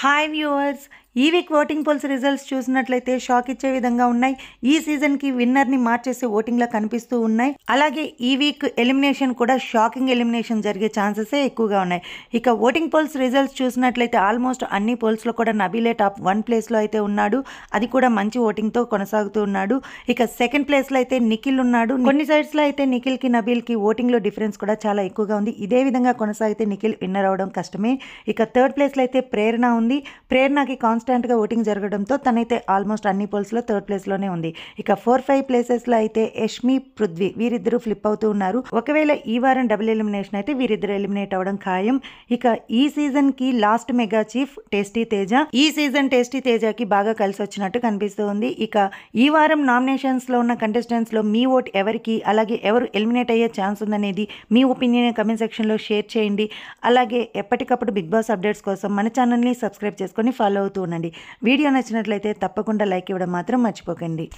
Hi viewers, ఈ week voting polls results చూసినట్లయితే shock ఇచ్చే విధంగా ఉన్నాయి ఈ సీజన్కి విన్నర్ని మార్చేసే ఓటింగ్లా కనిపిస్తూ ఉన్నాయి అలాగే ఈ వీక్ ఎలిమినేషన్ కూడా షాకింగ్ ఎలిమినేషన్ జరిగే ఛాన్సెస్ ఎక్కువగా ఉన్నాయి ఇక ఓటింగ్ పోల్స్ రిజల్ట్స్ చూసినట్లయితే ఆల్మోస్ట్ అన్ని పోల్స్లో కూడా నబీలే టాప్ వన్ ప్లేస్లో అయితే ఉన్నాడు అది కూడా మంచి ఓటింగ్తో కొనసాగుతూ ఉన్నాడు ఇక సెకండ్ ప్లేస్లో అయితే నిఖిల్ ఉన్నాడు కొన్ని సైడ్స్లో అయితే నిఖిల్కి నబీల్కి ఓటింగ్లో డిఫరెన్స్ కూడా చాలా ఎక్కువగా ఉంది ఇదే విధంగా కొనసాగితే నిఖిల్ విన్నర్ అవడం కష్టమే ఇక థర్డ్ ప్లేస్లో అయితే ప్రేరణ ఉంది ప్రేరణకి కాన్స్ కాన్స్టాంట్గా ఓటింగ్ జరగడంతో తనైతే ఆల్మోస్ట్ అన్ని పోల్స్లో థర్డ్ ప్లేస్లోనే ఉంది ఇక ఫోర్ ఫైవ్ ప్లేసెస్లో అయితే యష్మి పృథ్వీ వీరిద్దరూ ఫ్లిప్ అవుతూ ఉన్నారు ఒకవేళ ఈ వారం డబుల్ ఎలిమినేషన్ అయితే వీరిద్దరు ఎలిమినేట్ అవ్వడం ఖాయం ఇక ఈ సీజన్కి last mega chief tasty Teja ఈ సీజన్ టేస్టీ తేజకి బాగా కలిసి వచ్చినట్టు కనిపిస్తుంది ఇక ఈ వారం నామినేషన్స్లో ఉన్న కంటెస్టెంట్స్లో మీ ఓట్ ఎవరికి అలాగే ఎవరు ఎలిమినేట్ అయ్యే ఛాన్స్ ఉందనేది మీ ఒపీనియన్ కమెంట్ సెక్షన్లో షేర్ చేయండి అలాగే ఎప్పటికప్పుడు బిగ్ బాస్ అప్డేట్స్ కోసం మన ఛానల్ని సబ్స్క్రైబ్ చేసుకొని ఫాలో అవుతూ చేసుకోనండి వీడియో నచ్చినట్లయితే తప్పకుండా లైక్ ఇవ్వడం మాత్రం మర్చిపోకండి